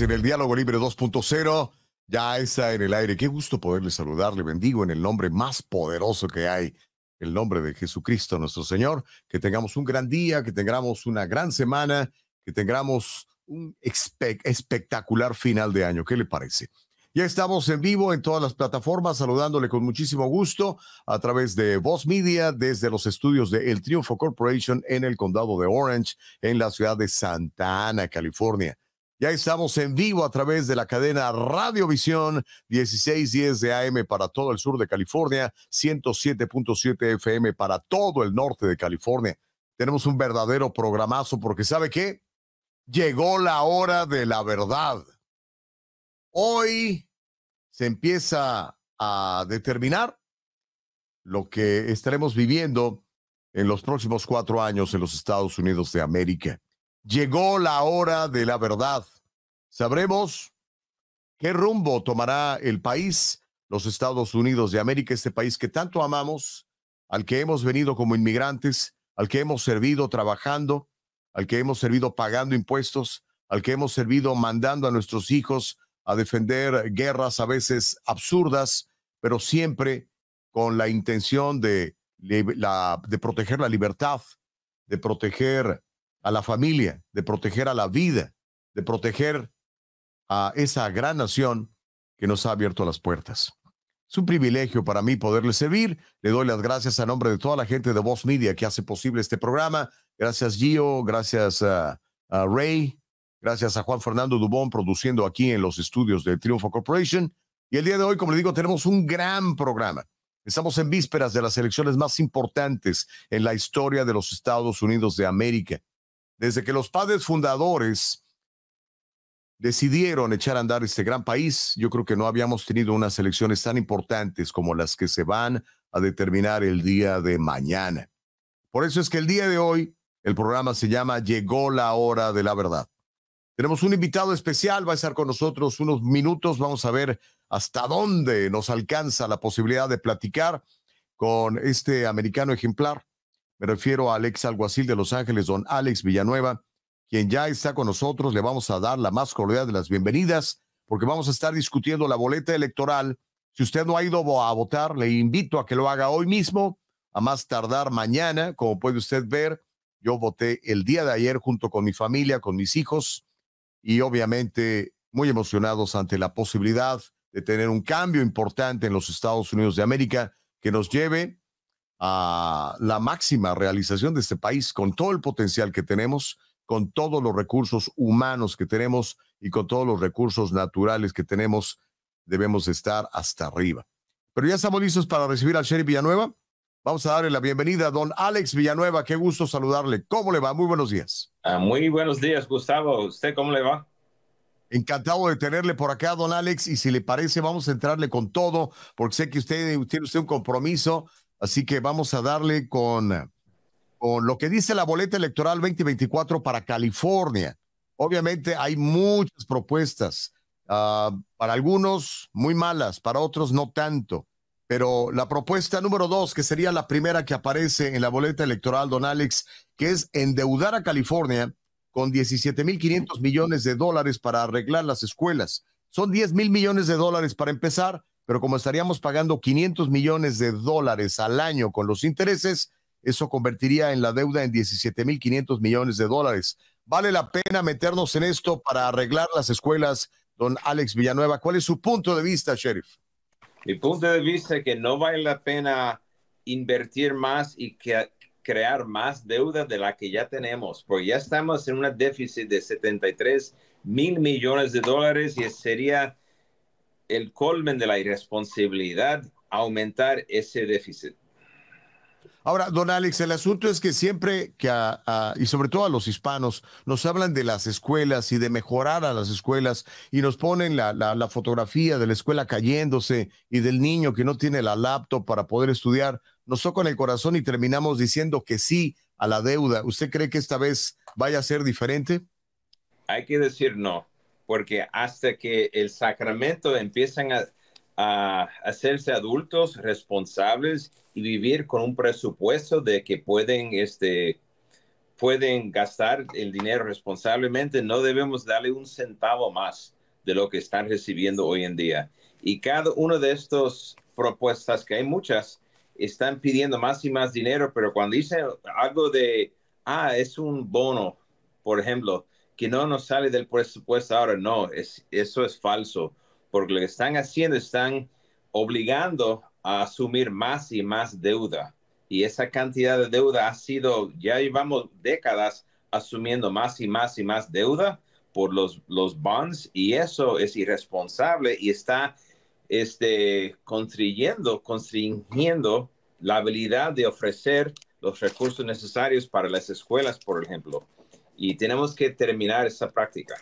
en el Diálogo Libre 2.0. Ya está en el aire. Qué gusto poderle saludar. Le bendigo en el nombre más poderoso que hay, el nombre de Jesucristo nuestro Señor. Que tengamos un gran día, que tengamos una gran semana, que tengamos un espectacular final de año. ¿Qué le parece? Ya estamos en vivo en todas las plataformas, saludándole con muchísimo gusto a través de Voz Media desde los estudios de El Triunfo Corporation en el condado de Orange, en la ciudad de Santa Ana, California. Ya estamos en vivo a través de la cadena Radiovisión 1610 de AM para todo el sur de California, 107.7 FM para todo el norte de California. Tenemos un verdadero programazo porque ¿sabe qué? Llegó la hora de la verdad. Hoy se empieza a determinar lo que estaremos viviendo en los próximos cuatro años en los Estados Unidos de América. Llegó la hora de la verdad. Sabremos qué rumbo tomará el país, los Estados Unidos de América, este país que tanto amamos, al que hemos venido como inmigrantes, al que hemos servido trabajando, al que hemos servido pagando impuestos, al que hemos servido mandando a nuestros hijos a defender guerras a veces absurdas, pero siempre con la intención de, la, de proteger la libertad, de proteger a la familia, de proteger a la vida, de proteger a esa gran nación que nos ha abierto las puertas. Es un privilegio para mí poderle servir. Le doy las gracias a nombre de toda la gente de Voz Media que hace posible este programa. Gracias Gio, gracias a, Ray, gracias a Juan Fernando Dubón produciendo aquí en los estudios de Triunfo Corporation. Y el día de hoy, como le digo, tenemos un gran programa. Estamos en vísperas de las elecciones más importantes en la historia de los Estados Unidos de América. Desde que los padres fundadores decidieron echar a andar este gran país, yo creo que no habíamos tenido unas elecciones tan importantes como las que se van a determinar el día de mañana. Por eso es que el día de hoy el programa se llama Llegó la hora de la verdad. Tenemos un invitado especial, va a estar con nosotros unos minutos, vamos a ver hasta dónde nos alcanza la posibilidad de platicar con este americano ejemplar, me refiero a Alex alguacil de Los Ángeles, don Alex Villanueva, quien ya está con nosotros. Le vamos a dar la más cordial de las bienvenidas porque vamos a estar discutiendo la boleta electoral. Si usted no ha ido a votar, le invito a que lo haga hoy mismo, a más tardar mañana. Como puede usted ver, yo voté el día de ayer junto con mi familia, con mis hijos, y obviamente muy emocionados ante la posibilidad de tener un cambio importante en los Estados Unidos de América que nos lleve a la máxima realización de este país con todo el potencial que tenemos, con todos los recursos humanos que tenemos y con todos los recursos naturales que tenemos, debemos estar hasta arriba. Pero ya estamos listos para recibir al sheriff Villanueva. Vamos a darle la bienvenida a don Alex Villanueva. Qué gusto saludarle. ¿Cómo le va? Muy buenos días. Ah, muy buenos días, Gustavo. ¿Usted cómo le va? Encantado de tenerle por acá, don Alex. Y si le parece, vamos a entrarle con todo, porque sé que usted tiene usted un compromiso Así que vamos a darle con, lo que dice la boleta electoral 2024 para California. Obviamente hay muchas propuestas, ah, para algunos muy malas, para otros no tanto. Pero la propuesta número dos, que sería la primera que aparece en la boleta electoral, don Alex, que es endeudar a California con 17.500 millones de dólares para arreglar las escuelas. Son 10 mil millones de dólares para empezar pero como estaríamos pagando 500 millones de dólares al año con los intereses, eso convertiría en la deuda en 17.500 millones de dólares. ¿Vale la pena meternos en esto para arreglar las escuelas, don Alex Villanueva? ¿Cuál es su punto de vista, sheriff? Mi punto de vista es que no vale la pena invertir más y que, crear más deuda de la que ya tenemos, porque ya estamos en un déficit de 73 mil millones de dólares y sería el colmen de la irresponsabilidad aumentar ese déficit. Ahora, don Alex, el asunto es que siempre que, y sobre todo a los hispanos, nos hablan de las escuelas y de mejorar a las escuelas y nos ponen la, la, fotografía de la escuela cayéndose y del niño que no tiene la laptop para poder estudiar. Nos en el corazón y terminamos diciendo que sí a la deuda. ¿Usted cree que esta vez vaya a ser diferente? Hay que decir no porque hasta que el sacramento empiezan a, a hacerse adultos responsables y vivir con un presupuesto de que pueden, este, pueden gastar el dinero responsablemente, no debemos darle un centavo más de lo que están recibiendo hoy en día. Y cada una de estas propuestas, que hay muchas, están pidiendo más y más dinero, pero cuando dicen algo de, ah, es un bono, por ejemplo, que no nos sale del presupuesto ahora. No, es, eso es falso, porque lo que están haciendo están obligando a asumir más y más deuda. Y esa cantidad de deuda ha sido, ya llevamos décadas asumiendo más y más y más deuda por los, los bonds y eso es irresponsable y está este, constringiendo la habilidad de ofrecer los recursos necesarios para las escuelas, por ejemplo y tenemos que terminar esa práctica.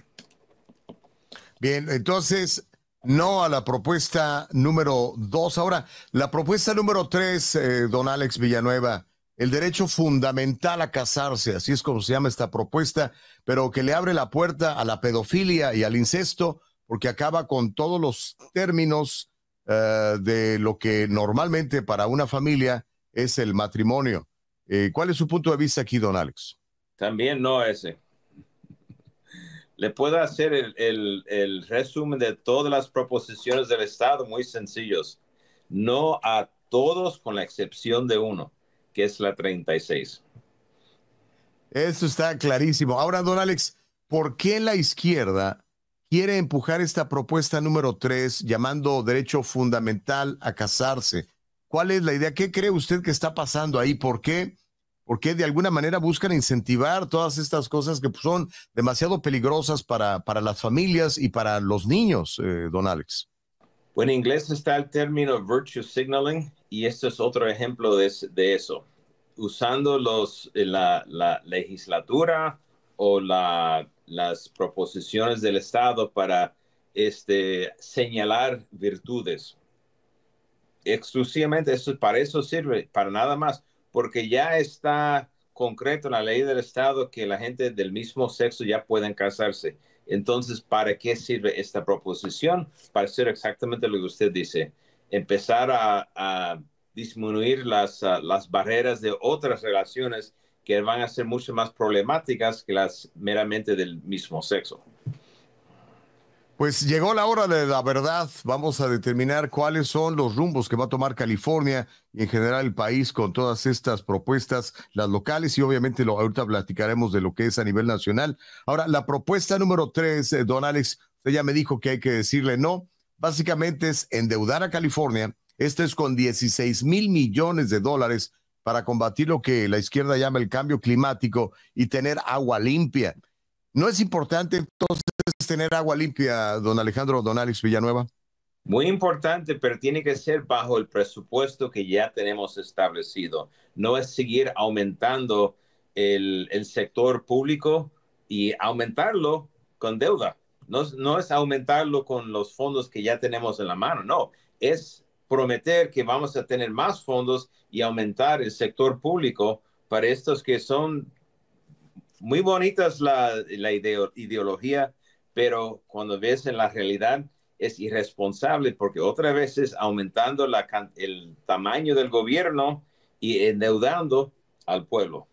Bien, entonces, no a la propuesta número dos. Ahora, la propuesta número tres, eh, don Alex Villanueva, el derecho fundamental a casarse, así es como se llama esta propuesta, pero que le abre la puerta a la pedofilia y al incesto, porque acaba con todos los términos eh, de lo que normalmente para una familia es el matrimonio. Eh, ¿Cuál es su punto de vista aquí, don Alex? También no ese. Le puedo hacer el, resumen de todas las proposiciones del Estado muy sencillos. No a todos con la excepción de uno, que es la 36. Eso está clarísimo. Ahora, don Alex, ¿por qué la izquierda quiere empujar esta propuesta número 3 llamando derecho fundamental a casarse? ¿Cuál es la idea? ¿Qué cree usted que está pasando ahí? ¿Por qué porque de alguna manera buscan incentivar todas estas cosas que pues, son demasiado peligrosas para, para las familias y para los niños, eh, don Alex. Bueno, pues, en inglés está el término virtue signaling y este es otro ejemplo de, de eso. Usando los, eh, la, la legislatura o la, las proposiciones del Estado para este, señalar virtudes. Exclusivamente esto para eso sirve, para nada más porque ya está concreto en la ley del Estado que la gente del mismo sexo ya pueden casarse. Entonces, ¿para qué sirve esta proposición? Para hacer exactamente lo que usted dice, empezar a, disminuir las, ah, las barreras de otras relaciones que van a ser mucho más problemáticas que las meramente del mismo sexo. Pues llegó la hora de la verdad. Vamos a determinar cuáles son los rumbos que va a tomar California y en general el país con todas estas propuestas, las locales y obviamente lo, ahorita platicaremos de lo que es a nivel nacional. Ahora, la propuesta número tres, eh, don Alex, usted ya me dijo que hay que decirle no. Básicamente es endeudar a California. Esto es con 16 mil millones de dólares para combatir lo que la izquierda llama el cambio climático y tener agua limpia. No es importante entonces es tener agua limpia, don Alejandro, don Alex Villanueva? Muy importante, pero tiene que ser bajo el presupuesto que ya tenemos establecido. No es seguir aumentando el, el sector público y aumentarlo con deuda. No, no es aumentarlo con los fondos que ya tenemos en la mano, no. Es prometer que vamos a tener más fondos y aumentar el sector público para estos que son muy bonitas la, la ideología pero cuando ves en la realidad es irresponsable porque otra vez es aumentando el tamaño del gobierno y endeudando al pueblo.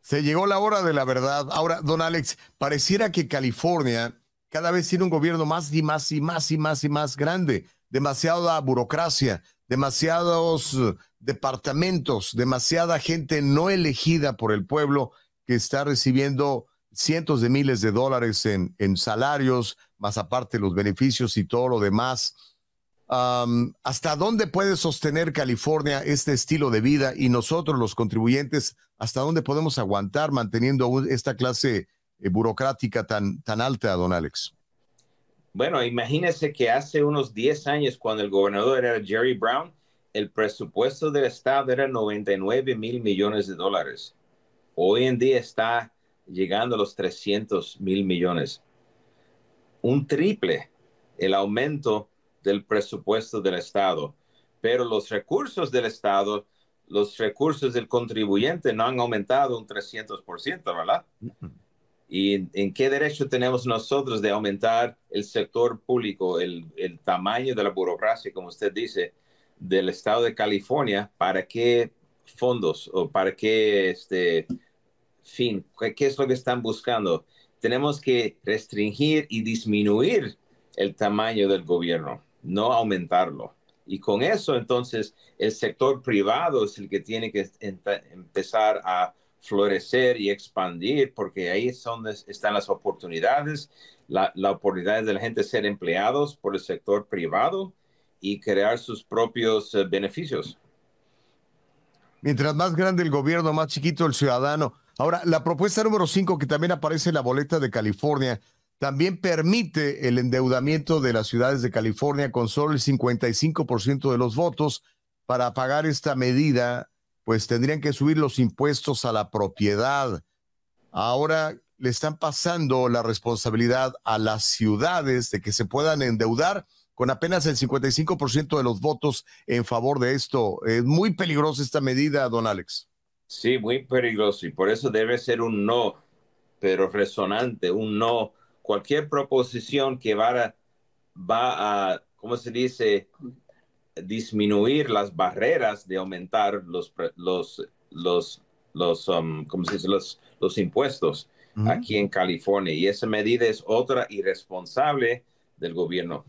Se llegó la hora de la verdad. Ahora, don Alex, pareciera que California cada vez tiene un gobierno más y más y más y más y más grande, demasiada burocracia, demasiados eh, departamentos, demasiada gente no elegida por el pueblo que está recibiendo cientos de miles de dólares en, salarios, más aparte los beneficios y todo lo demás. ¿Hasta dónde puede sostener California este estilo de vida y nosotros los contribuyentes, hasta dónde podemos aguantar manteniendo esta clase eh, burocrática tan, tan alta, don Alex? Bueno, imagínese que hace unos 10 años, cuando el gobernador era Jerry Brown, el presupuesto del Estado era 99 mil millones de dólares. Hoy en día está llegando a los 300 mil millones. Un triple el aumento del presupuesto del Estado, pero los recursos del Estado, los recursos del contribuyente no han aumentado un 300%, ¿verdad? ¿Y en, qué derecho tenemos nosotros de aumentar el sector público, el, el, tamaño de la burocracia, como usted dice, del Estado de California? ¿Para qué fondos o para qué este, fin? ¿Qué es lo que están buscando? Tenemos que restringir y disminuir el tamaño del gobierno, no aumentarlo. Y con eso, entonces, el sector privado es el que tiene que empezar a florecer y expandir, porque ahí son están las oportunidades, la, la oportunidad de la gente ser empleados por el sector privado y crear sus propios eh, beneficios. Mientras más grande el gobierno, más chiquito el ciudadano. Ahora, la propuesta número 5, que también aparece en la boleta de California, también permite el endeudamiento de las ciudades de California con solo el 55% de los votos. Para pagar esta medida, pues tendrían que subir los impuestos a la propiedad. Ahora le están pasando la responsabilidad a las ciudades de que se puedan endeudar con apenas el 55% de los votos en favor de esto. Es muy peligrosa esta medida, don Alex. Sí, muy peligroso y por eso debe ser un no, pero resonante, un no. Cualquier proposición que va a, va a ¿cómo se dice? Disminuir las barreras de aumentar los, los, los, los, um, se dice? los, impuestos aquí en California. Y esa medida es otra irresponsable del gobierno.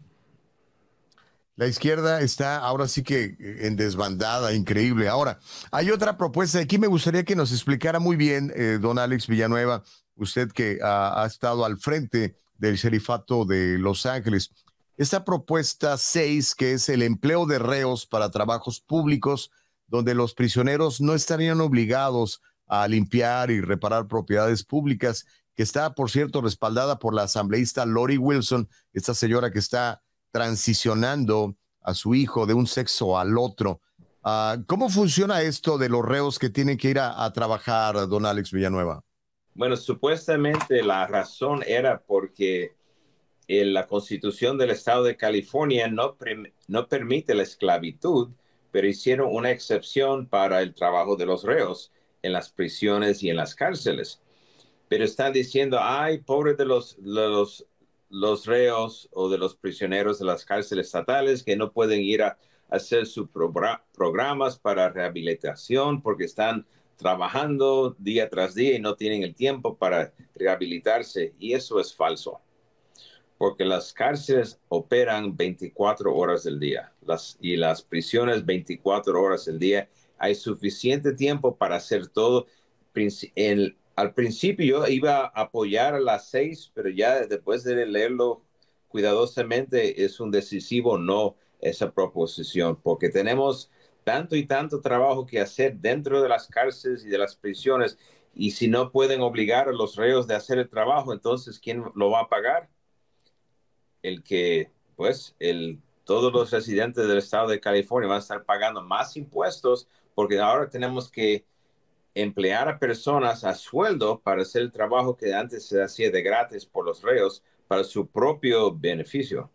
La izquierda está ahora sí que eh, en desbandada, increíble. Ahora, hay otra propuesta. Aquí me gustaría que nos explicara muy bien, eh, don Alex Villanueva, usted que ha, estado al frente del Sherifato de Los Ángeles. Esta propuesta seis, que es el empleo de reos para trabajos públicos, donde los prisioneros no estarían obligados a limpiar y reparar propiedades públicas, que está, por cierto, respaldada por la asambleísta Lori Wilson, esta señora que está transicionando a su hijo de un sexo al otro. Ah, ¿Cómo funciona esto de los reos que tienen que ir a, trabajar, don Alex Villanueva? Bueno, supuestamente la razón era porque en eh, la constitución del estado de California no, no permite la esclavitud, pero hicieron una excepción para el trabajo de los reos en las prisiones y en las cárceles. Pero están diciendo, ay, pobre de los, de los los reos o de los prisioneros de las cárceles estatales que no pueden ir a hacer sus programas para rehabilitación porque están trabajando día tras día y no tienen el tiempo para rehabilitarse. Y eso es falso, porque las cárceles operan 24 horas del día y las prisiones 24 horas del día. Hay suficiente tiempo para hacer todo. El, al principio iba a apoyar a las seis, pero ya después de leerlo cuidadosamente es un decisivo no esa proposición, porque tenemos tanto y tanto trabajo que hacer dentro de las cárceles y de las prisiones, y si no pueden obligar a los reos de hacer el trabajo, entonces ¿quién lo va a pagar? El que, pues, el, todos los residentes del estado de California van a estar pagando más impuestos, porque ahora tenemos que emplear a personas a sueldo para hacer el trabajo que antes se hacía de gratis por los reos para su propio beneficio.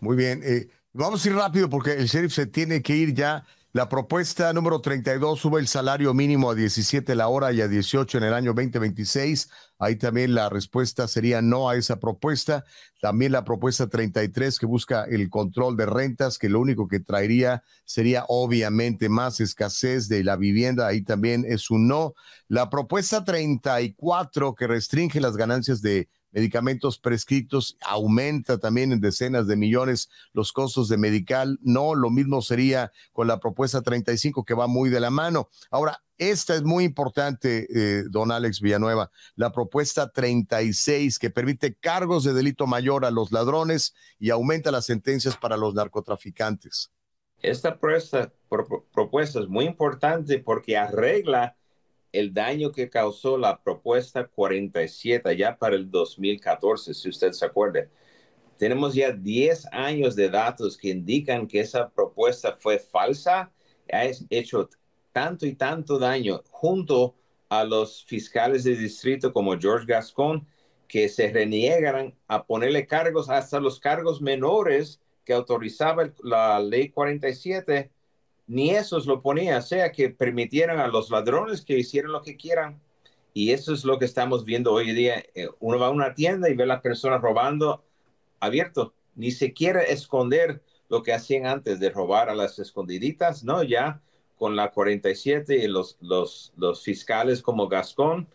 Muy bien, eh, vamos a ir rápido porque el sheriff se tiene que ir ya. La propuesta número 32 sube el salario mínimo a 17 la hora y a 18 en el año 2026. Ahí también la respuesta sería no a esa propuesta. También la propuesta 33 que busca el control de rentas, que lo único que traería sería obviamente más escasez de la vivienda. Ahí también es un no. La propuesta 34 que restringe las ganancias de medicamentos prescritos, aumenta también en decenas de millones los costos de medical. No, lo mismo sería con la propuesta 35 que va muy de la mano. Ahora, esta es muy importante, eh, don Alex Villanueva, la propuesta 36 que permite cargos de delito mayor a los ladrones y aumenta las sentencias para los narcotraficantes. Esta propuesta es muy importante porque arregla el daño que causó la propuesta 47 ya para el 2014, si usted se acuerda. Tenemos ya 10 años de datos que indican que esa propuesta fue falsa, ha hecho tanto y tanto daño junto a los fiscales de distrito como George Gascon, que se reniegan a ponerle cargos hasta los cargos menores que autorizaba la ley 47 ni esos lo ponía, o sea que permitieran a los ladrones que hicieran lo que quieran. Y eso es lo que estamos viendo hoy día. Eh, uno va a una tienda y ve a las personas robando abierto, ni se quiere esconder lo que hacían antes de robar a las escondiditas, ¿no? Ya con la 47 y los, los, los fiscales como Gascón,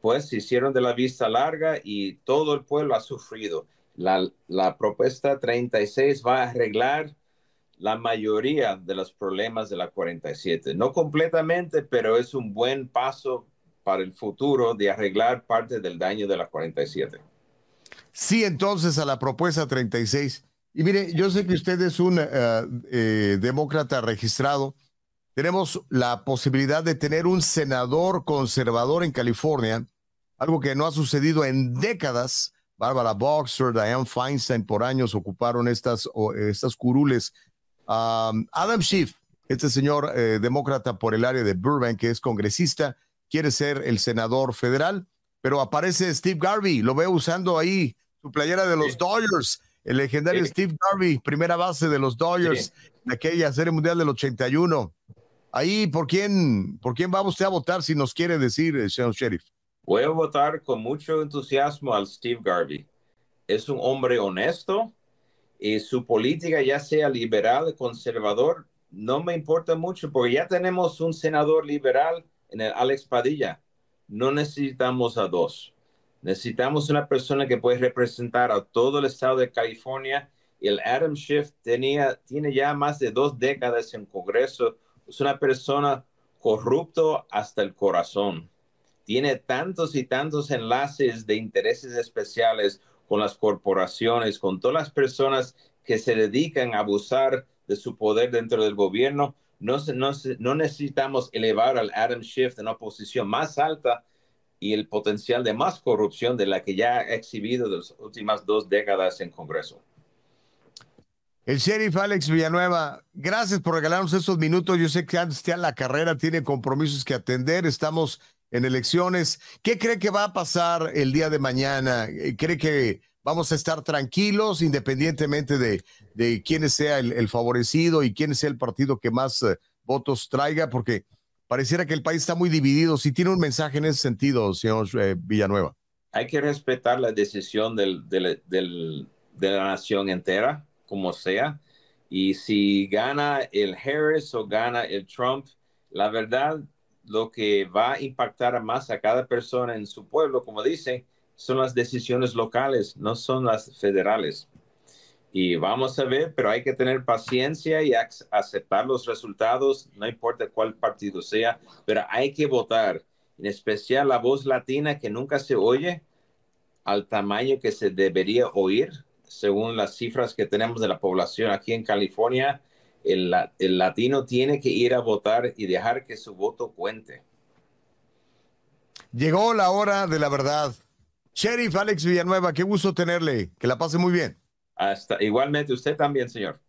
pues se hicieron de la vista larga y todo el pueblo ha sufrido. La, la propuesta 36 va a arreglar la mayoría de los problemas de la 47. No completamente, pero es un buen paso para el futuro de arreglar parte del daño de la 47. Sí, entonces a la propuesta 36. Y mire, yo sé que usted es un eh, eh, demócrata registrado. Tenemos la posibilidad de tener un senador conservador en California, algo que no ha sucedido en décadas. bárbara Boxer, Diane Feinstein por años ocuparon estas, estas curules Um, Adam Schiff, este señor eh, demócrata por el área de Burbank, que es congresista, quiere ser el senador federal, pero aparece Steve Garvey, lo veo usando ahí su playera de los Dodgers, el legendario Steve Garvey, primera base de los Dodgers en aquella serie mundial del 81. Ahí, ¿por quién, ¿por quién va usted a votar si nos quiere decir, eh, señor sheriff? Voy a votar con mucho entusiasmo al Steve Garvey. Es un hombre honesto, y su política, ya sea liberal, conservador, no me importa mucho porque ya tenemos un senador liberal en el Alex Padilla. No necesitamos a dos. Necesitamos una persona que puede representar a todo el estado de California. El Adam Schiff tenía, tiene ya más de dos décadas en Congreso. Es una persona corrupto hasta el corazón. Tiene tantos y tantos enlaces de intereses especiales con las corporaciones, con todas las personas que se dedican a abusar de su poder dentro del gobierno. No, no, necesitamos elevar al Adam Schiff en una posición más alta y el potencial de más corrupción de la que ya ha exhibido en las últimas dos décadas en Congreso. El sheriff Alex Villanueva, gracias por regalarnos estos minutos. Yo sé que antes de la carrera tiene compromisos que atender. Estamos en elecciones. ¿Qué cree que va a pasar el día de mañana? Eh, ¿Cree que vamos a estar tranquilos independientemente de, de quién sea el, favorecido y quién sea el partido que más eh, votos traiga? Porque pareciera que el país está muy dividido. Si tiene un mensaje en ese sentido, señor eh, Villanueva. Hay que respetar la decisión de la nación entera, como sea. Y si gana el Harris o gana el Trump, la verdad lo que va a impactar más a cada persona en su pueblo, como dice, son las decisiones locales, no son las federales. Y vamos a ver, pero hay que tener paciencia y aceptar los resultados, no importa cuál partido sea, pero hay que votar, en especial la voz latina que nunca se oye al tamaño que se debería oír, según las cifras que tenemos de la población aquí en California el, latino tiene que ir a votar y dejar que su voto cuente. Llegó la hora de la verdad. Sheriff Alex Villanueva, qué gusto tenerle. Que la pase muy bien. Hasta igualmente usted también, señor.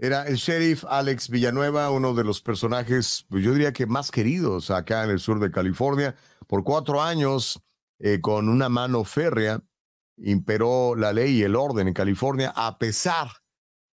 Era el sheriff Alex Villanueva, uno de los personajes, pues, yo diría que más queridos acá en el sur de California. Por cuatro años, eh, con una mano férrea, imperó la ley y el orden en California, a pesar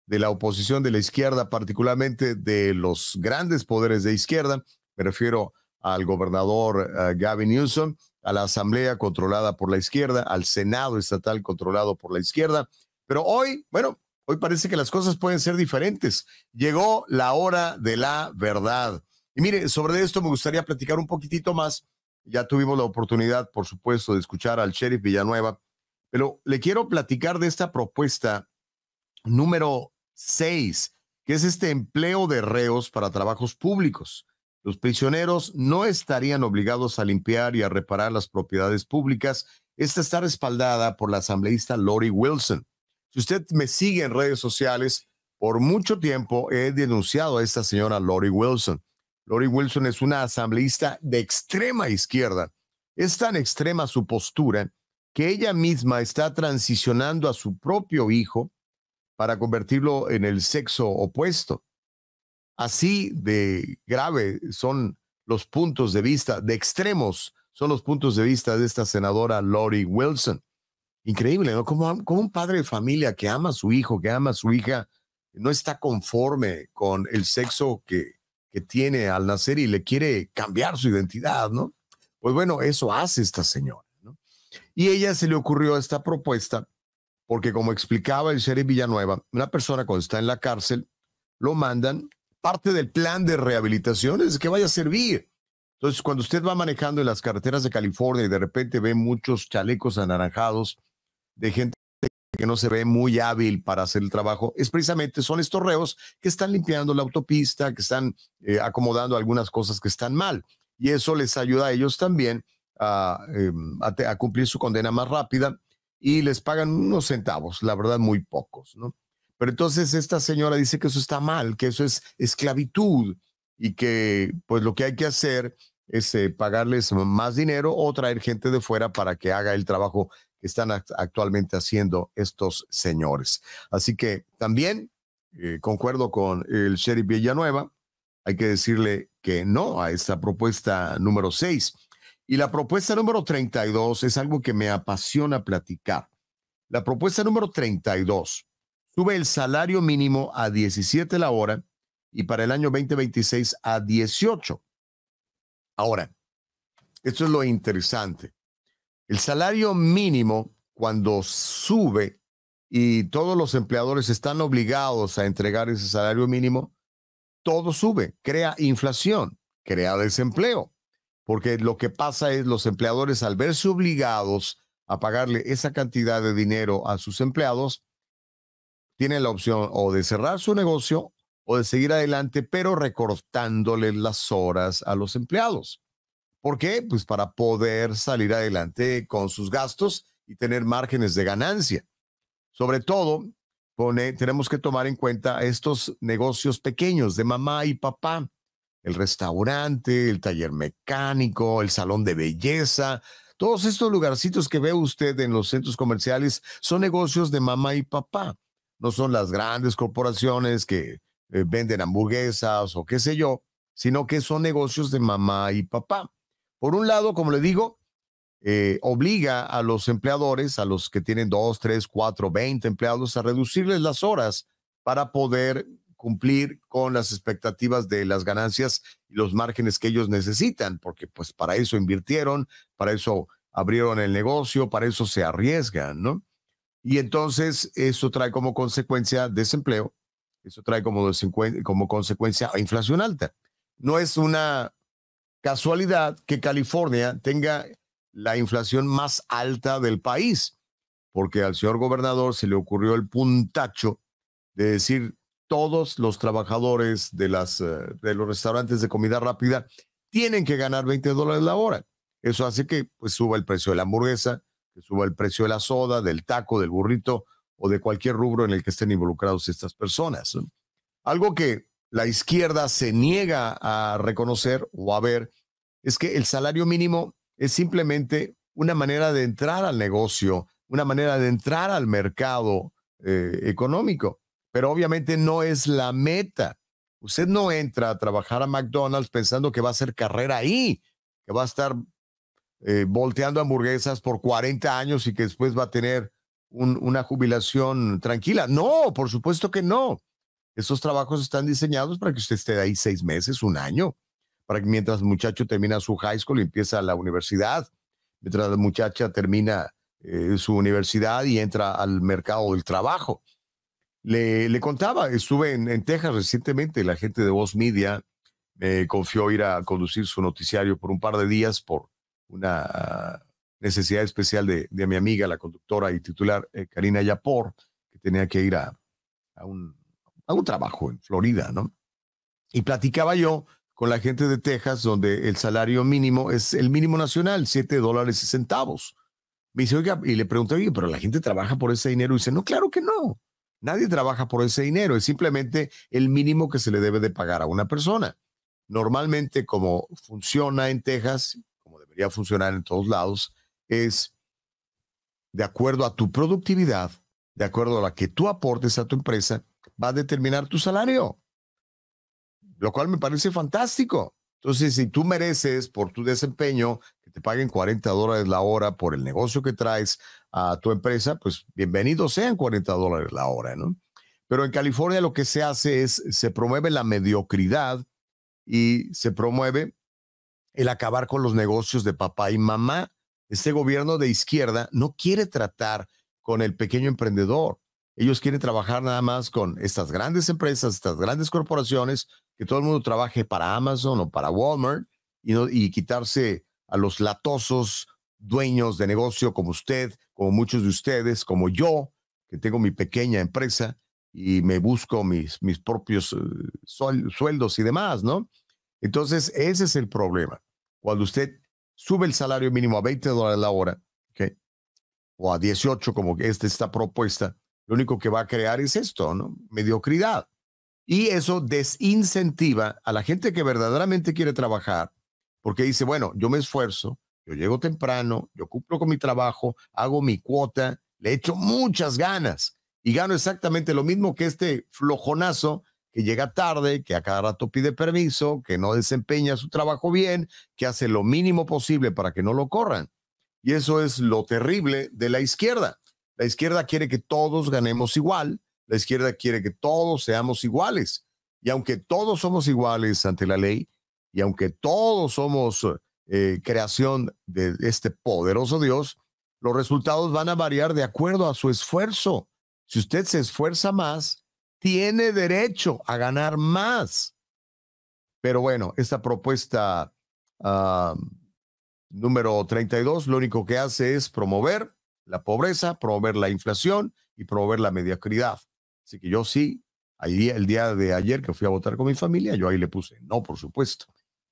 de la oposición de la izquierda, particularmente de los grandes poderes de izquierda. Me refiero al gobernador eh, Gavin Newsom, a la Asamblea controlada por la izquierda, al Senado estatal controlado por la izquierda. Pero hoy, bueno, hoy parece que las cosas pueden ser diferentes. Llegó la hora de la verdad. Y mire, sobre esto me gustaría platicar un poquitito más. Ya tuvimos la oportunidad, por supuesto, de escuchar al sheriff Villanueva, pero le quiero platicar de esta propuesta número Seis, que es este empleo de reos para trabajos públicos. Los prisioneros no estarían obligados a limpiar y a reparar las propiedades públicas. Esta está respaldada por la asambleísta Lori Wilson. Si usted me sigue en redes sociales, por mucho tiempo he denunciado a esta señora Lori Wilson. Lori Wilson es una asambleísta de extrema izquierda. Es tan extrema su postura que ella misma está transicionando a su propio hijo para convertirlo en el sexo opuesto. Así de grave son los puntos de vista, de extremos son los puntos de vista de esta senadora Lori Wilson. Increíble, ¿no? Como, un padre de familia que ama a su hijo, que ama a su hija, no está conforme con el sexo que, que tiene al nacer y le quiere cambiar su identidad, ¿no? Pues bueno, eso hace esta señora, ¿no? Y ella se le ocurrió esta propuesta porque como explicaba el sheriff Villanueva, una persona cuando está en la cárcel, lo mandan, parte del plan de rehabilitación es que vaya a servir. Entonces, cuando usted va manejando en las carreteras de California y de repente ve muchos chalecos anaranjados de gente que no se ve muy hábil para hacer el trabajo, es precisamente son estos reos que están limpiando la autopista, que están eh, acomodando algunas cosas que están mal. Y eso les ayuda a ellos también a em, cumplir su condena más rápida y les pagan unos centavos, la verdad muy pocos, ¿no? Pero entonces esta señora dice que eso está mal, que eso es esclavitud y que pues lo que hay que hacer es eh, pagarles más dinero o traer gente de fuera para que haga el trabajo que están actualmente haciendo estos señores. Así que también eh, concuerdo con el sheriff Villanueva, hay que decirle que no a esta propuesta número seis, y la propuesta número 32 es algo que me apasiona platicar. La propuesta número 32 sube el salario mínimo a 17 la hora y para el año 2026 a 18. Ahora, esto es lo interesante. El salario mínimo cuando sube y todos los empleadores están obligados a entregar ese salario mínimo, todo sube, crea inflación, crea desempleo porque lo que pasa es los empleadores al verse obligados a pagarle esa cantidad de dinero a sus empleados, tienen la opción o de cerrar su negocio o de seguir adelante, pero recortándoles las horas a los empleados. ¿Por qué? Pues para poder salir adelante con sus gastos y tener márgenes de ganancia. Sobre todo, tenemos que tomar en cuenta estos negocios pequeños de mamá y papá el restaurante, el taller mecánico, el salón de belleza. Todos estos lugarcitos que ve usted en los centros comerciales son negocios de mamá y papá. No son las grandes corporaciones que eh, venden hamburguesas o qué sé yo, sino que son negocios de mamá y papá. Por un lado, como le digo, eh, obliga a los empleadores, a los que tienen dos, tres, cuatro, veinte empleados, a reducirles las horas para poder cumplir con las expectativas de las ganancias y los márgenes que ellos necesitan, porque pues para eso invirtieron, para eso abrieron el negocio, para eso se arriesgan, ¿no? Y entonces eso trae como consecuencia desempleo, eso trae como, como consecuencia inflación alta. No es una casualidad que California tenga la inflación más alta del país, porque al señor gobernador se le ocurrió el puntacho de decir, todos los trabajadores de, las, eh, de los restaurantes de comida rápida tienen que ganar 20 dólares la hora. Eso hace que pues, suba el precio de la hamburguesa, que suba el precio de la soda, del taco, del burrito o de cualquier rubro en el que estén involucrados estas personas. Algo que la izquierda se niega a reconocer o a ver es que el salario mínimo es simplemente una manera de entrar al negocio, una manera de entrar al mercado eh, económico pero obviamente no es la meta. Usted no entra a trabajar a McDonald's pensando que va a hacer carrera ahí, que va a estar eh, volteando hamburguesas por 40 años y que después va a tener una jubilación tranquila. No, por supuesto que no. Esos trabajos están diseñados para que usted esté ahí seis meses, un año, para que mientras el muchacho termina su high school y empieza la universidad, mientras la muchacha termina eh, su universidad y entra al mercado del trabajo. Le, contaba, estuve en, Texas recientemente, la gente de Voz Media me confió ir a conducir su noticiario por un par de días por una necesidad especial de, mi amiga, la conductora y titular eh, Karina Yapor, que tenía que ir a, un, trabajo en Florida, ¿no? Y platicaba yo con la gente de Texas, donde el salario mínimo es el mínimo nacional, 7 dólares y centavos. Me dice, oiga, y le pregunté, oye, pero la gente trabaja por ese dinero. Y dice, no, claro que no. Nadie trabaja por ese dinero, es simplemente el mínimo que se le debe de pagar a una persona. Normalmente, como funciona en Texas, como debería funcionar en todos lados, es de acuerdo a tu productividad, de acuerdo a la que tú aportes a tu empresa, va a determinar tu salario, lo cual me parece fantástico. Entonces, si tú mereces por tu desempeño que te paguen 40 dólares la hora por el negocio que traes a tu empresa, pues bienvenidos sean 40 dólares la hora, ¿no? Pero en California lo que se hace es, se promueve la mediocridad y se promueve el acabar con los negocios de papá y mamá. Este gobierno de izquierda no quiere tratar con el pequeño emprendedor. Ellos quieren trabajar nada más con estas grandes empresas, estas grandes corporaciones, que todo el mundo trabaje para Amazon o para Walmart y, y quitarse a los latosos dueños de negocio como usted, como muchos de ustedes, como yo, que tengo mi pequeña empresa y me busco mis, mis propios eh, sueldos y demás, ¿no? Entonces, ese es el problema. Cuando usted sube el salario mínimo a 20 dólares la hora, o a 18 como esta, esta propuesta, lo único que va a crear es esto, ¿no? Mediocridad. Y eso desincentiva a la gente que verdaderamente quiere trabajar, porque dice, bueno, yo me esfuerzo, yo llego temprano, yo cumplo con mi trabajo, hago mi cuota, le echo muchas ganas y gano exactamente lo mismo que este flojonazo que llega tarde, que a cada rato pide permiso, que no desempeña su trabajo bien, que hace lo mínimo posible para que no lo corran. Y eso es lo terrible de la izquierda. La izquierda quiere que todos ganemos igual, la izquierda quiere que todos seamos iguales. Y aunque todos somos iguales ante la ley, y aunque todos somos eh, creación de este poderoso Dios, los resultados van a variar de acuerdo a su esfuerzo. Si usted se esfuerza más, tiene derecho a ganar más. Pero bueno, esta propuesta ah, número 32 lo único que hace es promover la pobreza, promover la inflación y promover la mediocridad. Así que yo sí, ahí el día de ayer que fui a votar con mi familia, yo ahí le puse no, por supuesto.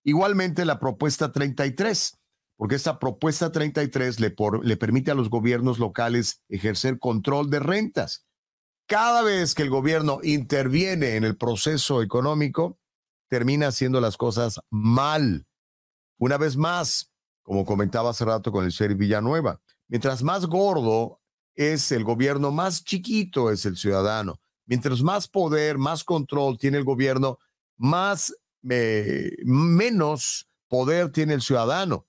Igualmente la propuesta 33, porque esta propuesta 33 le, le permite a los gobiernos locales ejercer control de rentas. Cada vez que el gobierno interviene en el proceso económico, termina haciendo las cosas mal. Una vez más, como comentaba hace rato con el ser Villanueva, Mientras más gordo es el gobierno, más chiquito es el ciudadano. Mientras más poder, más control tiene el gobierno, más eh, menos poder tiene el ciudadano.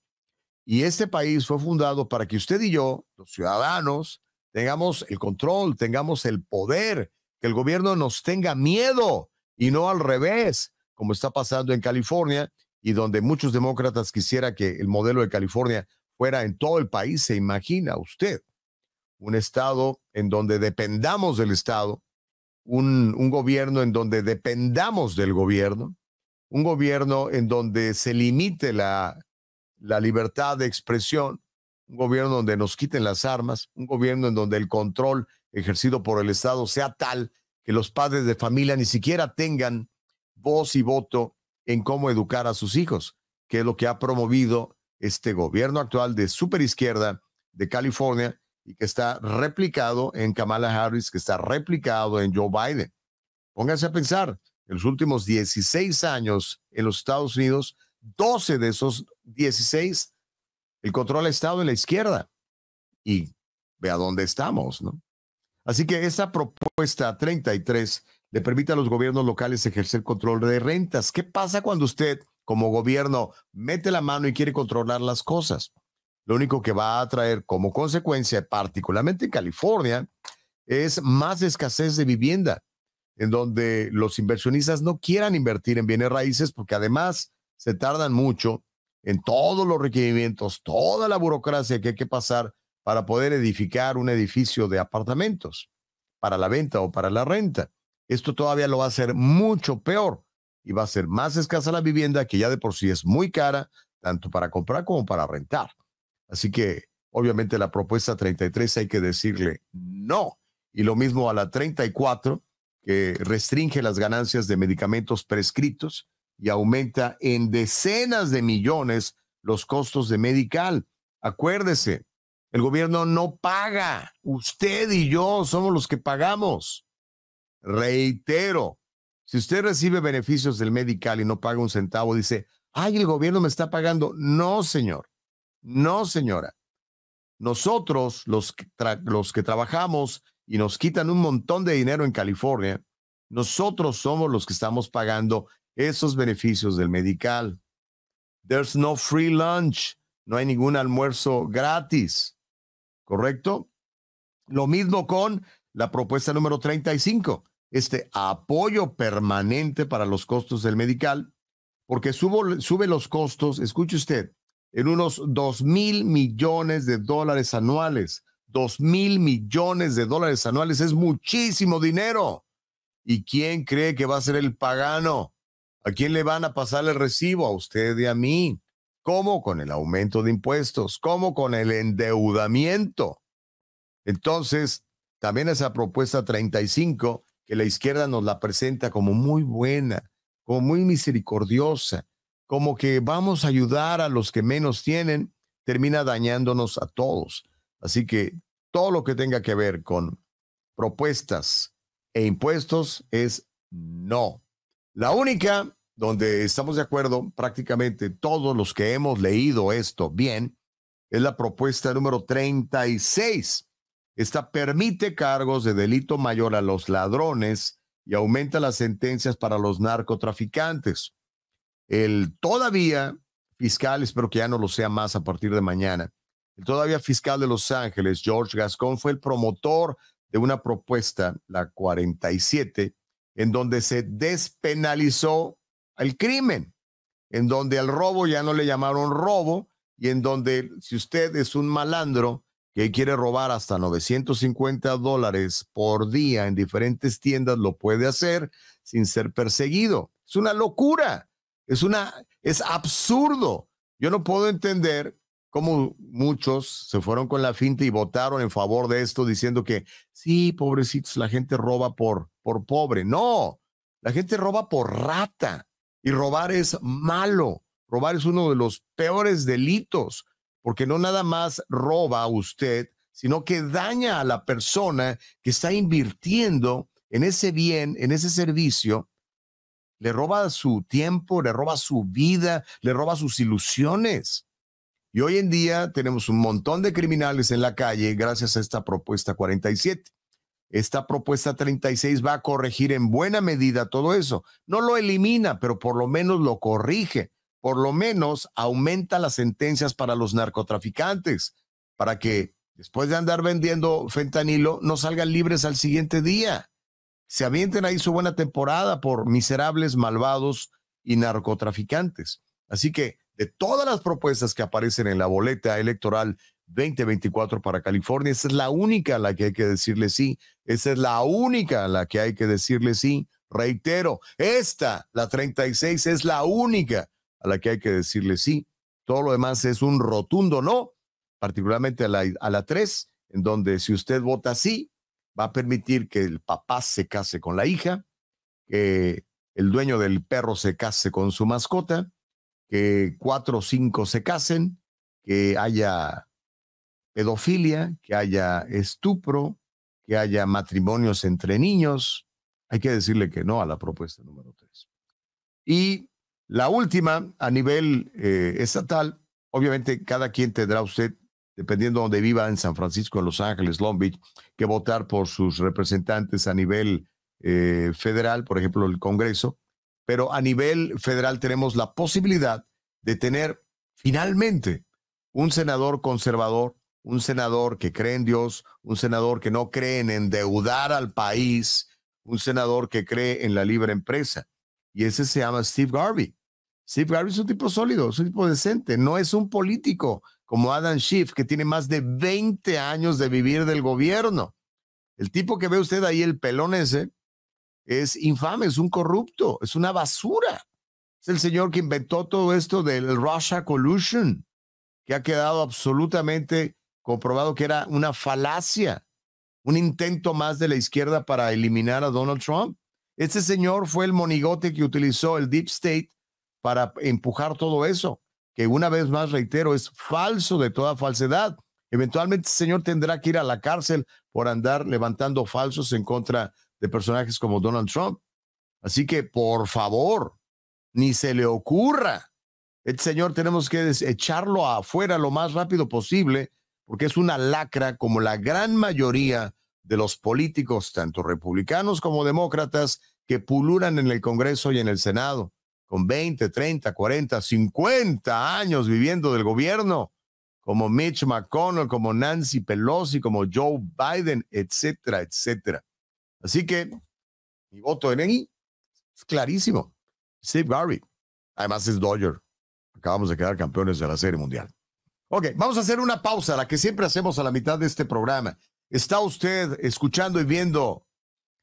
Y este país fue fundado para que usted y yo, los ciudadanos, tengamos el control, tengamos el poder, que el gobierno nos tenga miedo y no al revés, como está pasando en California y donde muchos demócratas quisiera que el modelo de California fuera en todo el país, se imagina usted un Estado en donde dependamos del Estado, un, un, gobierno en donde dependamos del gobierno, un gobierno en donde se limite la, la libertad de expresión, un gobierno donde nos quiten las armas, un gobierno en donde el control ejercido por el Estado sea tal que los padres de familia ni siquiera tengan voz y voto en cómo educar a sus hijos, que es lo que ha promovido este gobierno actual de superizquierda de California y que está replicado en Kamala Harris, que está replicado en Joe Biden. Pónganse a pensar, en los últimos 16 años en los Estados Unidos, 12 de esos 16, el control ha estado en la izquierda. Y vea dónde estamos, ¿no? Así que esta propuesta 33 le permite a los gobiernos locales ejercer control de rentas. ¿Qué pasa cuando usted como gobierno mete la mano y quiere controlar las cosas. Lo único que va a traer como consecuencia, particularmente en California, es más escasez de vivienda, en donde los inversionistas no quieran invertir en bienes raíces porque además se tardan mucho en todos los requerimientos, toda la burocracia que hay que pasar para poder edificar un edificio de apartamentos para la venta o para la renta. Esto todavía lo va a hacer mucho peor y va a ser más escasa la vivienda que ya de por sí es muy cara, tanto para comprar como para rentar. Así que obviamente la propuesta 33 hay que decirle no. Y lo mismo a la 34, que restringe las ganancias de medicamentos prescritos y aumenta en decenas de millones los costos de medical. Acuérdese, el gobierno no paga. Usted y yo somos los que pagamos. Reitero, si usted recibe beneficios del Medical y no paga un centavo, dice, ay, el gobierno me está pagando. No, señor. No, señora. Nosotros, los que, trabajamos y nos quitan un montón de dinero en California, nosotros somos los que estamos pagando esos beneficios del medical. There's no free lunch, no hay ningún almuerzo gratis, ¿correcto? Lo mismo con la propuesta número 35 este apoyo permanente para los costos del medical, porque subo, sube los costos, escuche usted, en unos 2 mil millones de dólares anuales. 2 mil millones de dólares anuales es muchísimo dinero. ¿Y quién cree que va a ser el pagano? ¿A quién le van a pasar el recibo? A usted y a mí. ¿Cómo? Con el aumento de impuestos. ¿Cómo? Con el endeudamiento. Entonces, también esa propuesta 35 que la izquierda nos la presenta como muy buena, como muy misericordiosa, como que vamos a ayudar a los que menos tienen, termina dañándonos a todos. Así que todo lo que tenga que ver con propuestas e impuestos es no. La única donde estamos de acuerdo prácticamente todos los que hemos leído esto bien es la propuesta número 36 esta permite cargos de delito mayor a los ladrones y aumenta las sentencias para los narcotraficantes. El todavía fiscal, espero que ya no lo sea más a partir de mañana, el todavía fiscal de Los Ángeles, George Gascon, fue el promotor de una propuesta, la 47, en donde se despenalizó el crimen, en donde al robo ya no le llamaron robo y en donde si usted es un malandro, que quiere robar hasta 950 dólares por día en diferentes tiendas lo puede hacer sin ser perseguido. Es una locura. Es una es absurdo. Yo no puedo entender cómo muchos se fueron con la finta y votaron en favor de esto diciendo que sí, pobrecitos, la gente roba por por pobre. No, la gente roba por rata y robar es malo. Robar es uno de los peores delitos porque no nada más roba a usted, sino que daña a la persona que está invirtiendo en ese bien, en ese servicio, le roba su tiempo, le roba su vida, le roba sus ilusiones. Y hoy en día tenemos un montón de criminales en la calle gracias a esta propuesta 47. Esta propuesta 36 va a corregir en buena medida todo eso. No lo elimina, pero por lo menos lo corrige por lo menos aumenta las sentencias para los narcotraficantes, para que después de andar vendiendo fentanilo no salgan libres al siguiente día. Se avienten ahí su buena temporada por miserables, malvados y narcotraficantes. Así que de todas las propuestas que aparecen en la boleta electoral 2024 para California, esa es la única a la que hay que decirle sí, esa es la única a la que hay que decirle sí. Reitero, esta, la 36, es la única a la que hay que decirle sí. Todo lo demás es un rotundo no, particularmente a la, a 3, en donde si usted vota sí, va a permitir que el papá se case con la hija, que el dueño del perro se case con su mascota, que cuatro o cinco se casen, que haya pedofilia, que haya estupro, que haya matrimonios entre niños. Hay que decirle que no a la propuesta número 3. Y la última, a nivel eh, estatal, obviamente cada quien tendrá usted, dependiendo de donde viva, en San Francisco, en Los Ángeles, Long Beach, que votar por sus representantes a nivel eh, federal, por ejemplo, el Congreso. Pero a nivel federal tenemos la posibilidad de tener finalmente un senador conservador, un senador que cree en Dios, un senador que no cree en endeudar al país, un senador que cree en la libre empresa y ese se llama Steve Garvey. Steve Garvey es un tipo sólido, es un tipo decente, no es un político como Adam Schiff, que tiene más de 20 años de vivir del gobierno. El tipo que ve usted ahí, el pelón ese, es infame, es un corrupto, es una basura. Es el señor que inventó todo esto del Russia Collusion, que ha quedado absolutamente comprobado que era una falacia, un intento más de la izquierda para eliminar a Donald Trump. Este señor fue el monigote que utilizó el Deep State para empujar todo eso, que una vez más reitero, es falso de toda falsedad. Eventualmente este señor tendrá que ir a la cárcel por andar levantando falsos en contra de personajes como Donald Trump. Así que, por favor, ni se le ocurra. Este señor tenemos que echarlo afuera lo más rápido posible porque es una lacra como la gran mayoría de los políticos, tanto republicanos como demócratas, que pululan en el Congreso y en el Senado, con 20, 30, 40, 50 años viviendo del gobierno, como Mitch McConnell, como Nancy Pelosi, como Joe Biden, etcétera, etcétera. Así que mi voto en él es clarísimo. Steve Garvey. Además es Dodger. Acabamos de quedar campeones de la Serie Mundial. Ok, vamos a hacer una pausa, la que siempre hacemos a la mitad de este programa. Está usted escuchando y viendo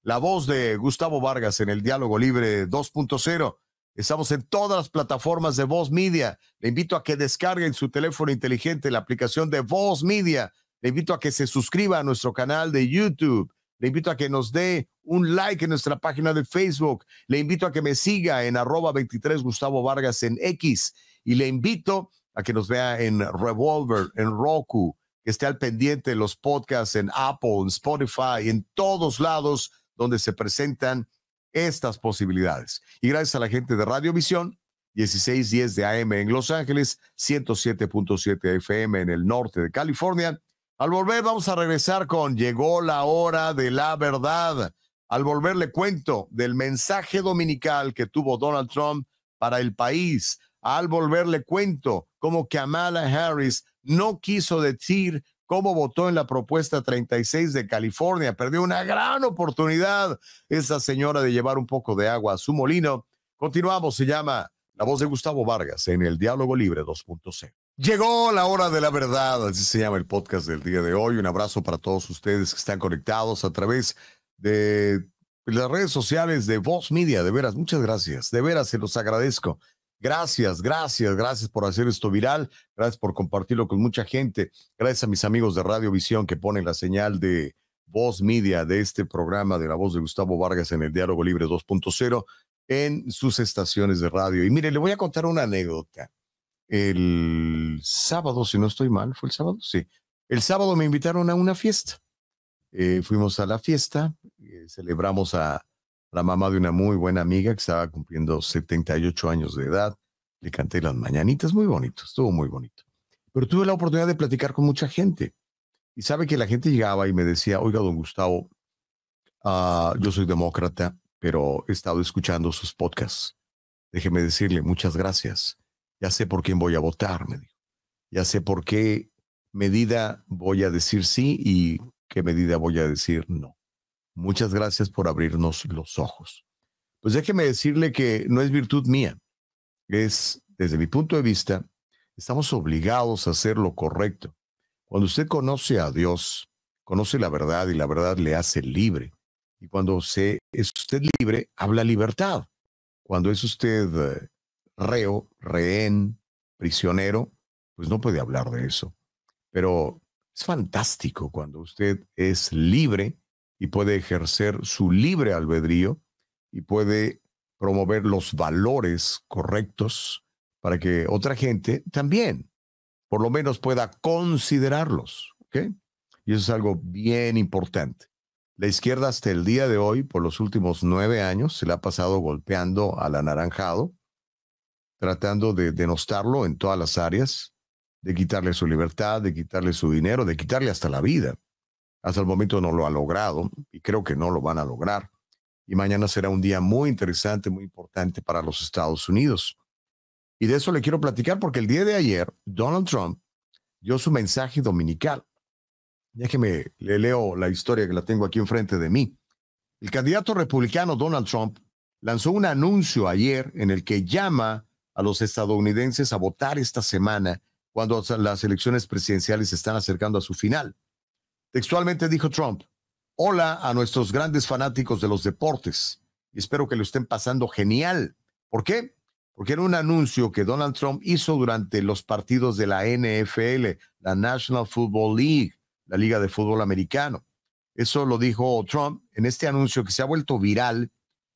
la voz de Gustavo Vargas en el Diálogo Libre 2.0. Estamos en todas las plataformas de Voz Media. Le invito a que descargue en su teléfono inteligente la aplicación de Voz Media. Le invito a que se suscriba a nuestro canal de YouTube. Le invito a que nos dé un like en nuestra página de Facebook. Le invito a que me siga en arroba 23 Gustavo Vargas en X. Y le invito a que nos vea en Revolver, en Roku, que esté al pendiente de los podcasts en Apple, en Spotify, en todos lados donde se presentan estas posibilidades. Y gracias a la gente de radio Radiovisión, 1610 de AM en Los Ángeles, 107.7 FM en el norte de California. Al volver vamos a regresar con Llegó la hora de la verdad. Al volver le cuento del mensaje dominical que tuvo Donald Trump para el país. Al volver le cuento como Kamala Harris no quiso decir cómo votó en la propuesta 36 de California. Perdió una gran oportunidad esa señora de llevar un poco de agua a su molino. Continuamos, se llama La voz de Gustavo Vargas en el Diálogo Libre 2.0. Llegó la hora de la verdad, así se llama el podcast del día de hoy. Un abrazo para todos ustedes que están conectados a través de las redes sociales de Voz Media, de veras, muchas gracias, de veras se los agradezco. Gracias, gracias, gracias por hacer esto viral, gracias por compartirlo con mucha gente, gracias a mis amigos de Radio Visión que ponen la señal de voz media de este programa de la voz de Gustavo Vargas en el Diálogo Libre 2.0 en sus estaciones de radio. Y mire, le voy a contar una anécdota. El sábado, si no estoy mal, ¿fue el sábado? Sí. El sábado me invitaron a una fiesta. Eh, fuimos a la fiesta, eh, celebramos a, la mamá de una muy buena amiga que estaba cumpliendo 78 años de edad. Le canté las mañanitas, muy bonito, estuvo muy bonito. Pero tuve la oportunidad de platicar con mucha gente. Y sabe que la gente llegaba y me decía, oiga, don Gustavo, ah, yo soy demócrata, pero he estado escuchando sus podcasts. Déjeme decirle, muchas gracias. Ya sé por quién voy a votar, me dijo. Ya sé por qué medida voy a decir sí y qué medida voy a decir no. Muchas gracias por abrirnos los ojos. Pues déjeme decirle que no es virtud mía. Es, desde mi punto de vista, estamos obligados a hacer lo correcto. Cuando usted conoce a Dios, conoce la verdad y la verdad le hace libre. Y cuando es usted libre, habla libertad. Cuando es usted eh, reo, rehén, prisionero, pues no puede hablar de eso. Pero es fantástico cuando usted es libre y puede ejercer su libre albedrío y puede promover los valores correctos para que otra gente también, por lo menos, pueda considerarlos. Y eso es algo bien importante. La izquierda hasta el día de hoy, por los últimos nueve años, se le ha pasado golpeando al anaranjado, tratando de denostarlo en todas las áreas, de quitarle su libertad, de quitarle su dinero, de quitarle hasta la vida. Hasta el momento no lo ha logrado y creo que no lo van a lograr. Y mañana será un día muy interesante, muy importante para los Estados Unidos. Y de eso le quiero platicar porque el día de ayer Donald Trump dio su mensaje dominical. Déjeme, le leo la historia que la tengo aquí enfrente de mí. El candidato republicano Donald Trump lanzó un anuncio ayer en el que llama a los estadounidenses a votar esta semana cuando las elecciones presidenciales se están acercando a su final. Textualmente dijo Trump, hola a nuestros grandes fanáticos de los deportes y espero que lo estén pasando genial. ¿Por qué? Porque era un anuncio que Donald Trump hizo durante los partidos de la NFL, la National Football League, la Liga de Fútbol Americano. Eso lo dijo Trump en este anuncio que se ha vuelto viral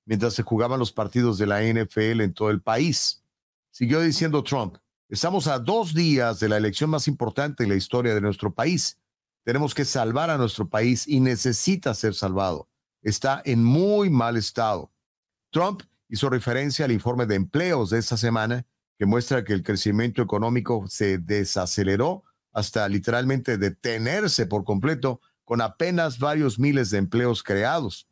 mientras se jugaban los partidos de la NFL en todo el país. Siguió diciendo Trump, estamos a dos días de la elección más importante en la historia de nuestro país tenemos que salvar a nuestro país y necesita ser salvado. Está en muy mal estado. Trump hizo referencia al informe de empleos de esta semana que muestra que el crecimiento económico se desaceleró hasta literalmente detenerse por completo con apenas varios miles de empleos creados.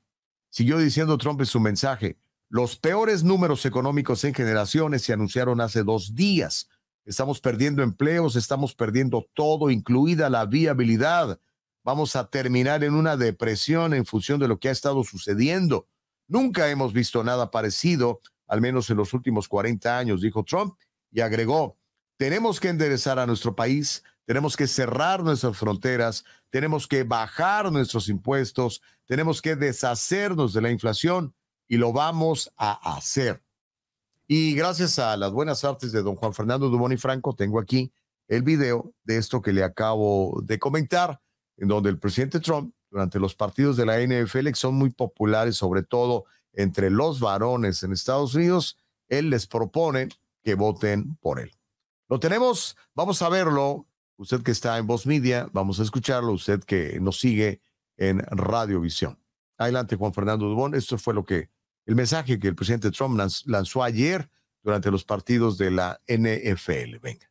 Siguió diciendo Trump en su mensaje, los peores números económicos en generaciones se anunciaron hace dos días, Estamos perdiendo empleos, estamos perdiendo todo, incluida la viabilidad. Vamos a terminar en una depresión en función de lo que ha estado sucediendo. Nunca hemos visto nada parecido, al menos en los últimos 40 años, dijo Trump, y agregó, tenemos que enderezar a nuestro país, tenemos que cerrar nuestras fronteras, tenemos que bajar nuestros impuestos, tenemos que deshacernos de la inflación y lo vamos a hacer. Y gracias a las buenas artes de don Juan Fernando Dubón y Franco, tengo aquí el video de esto que le acabo de comentar, en donde el presidente Trump, durante los partidos de la NFL, que son muy populares, sobre todo entre los varones en Estados Unidos, él les propone que voten por él. Lo tenemos, vamos a verlo. Usted que está en Voz Media, vamos a escucharlo. Usted que nos sigue en Radiovisión. Adelante, Juan Fernando Dubón. Esto fue lo que el mensaje que el presidente Trump lanzó ayer durante los partidos de la NFL. Venga.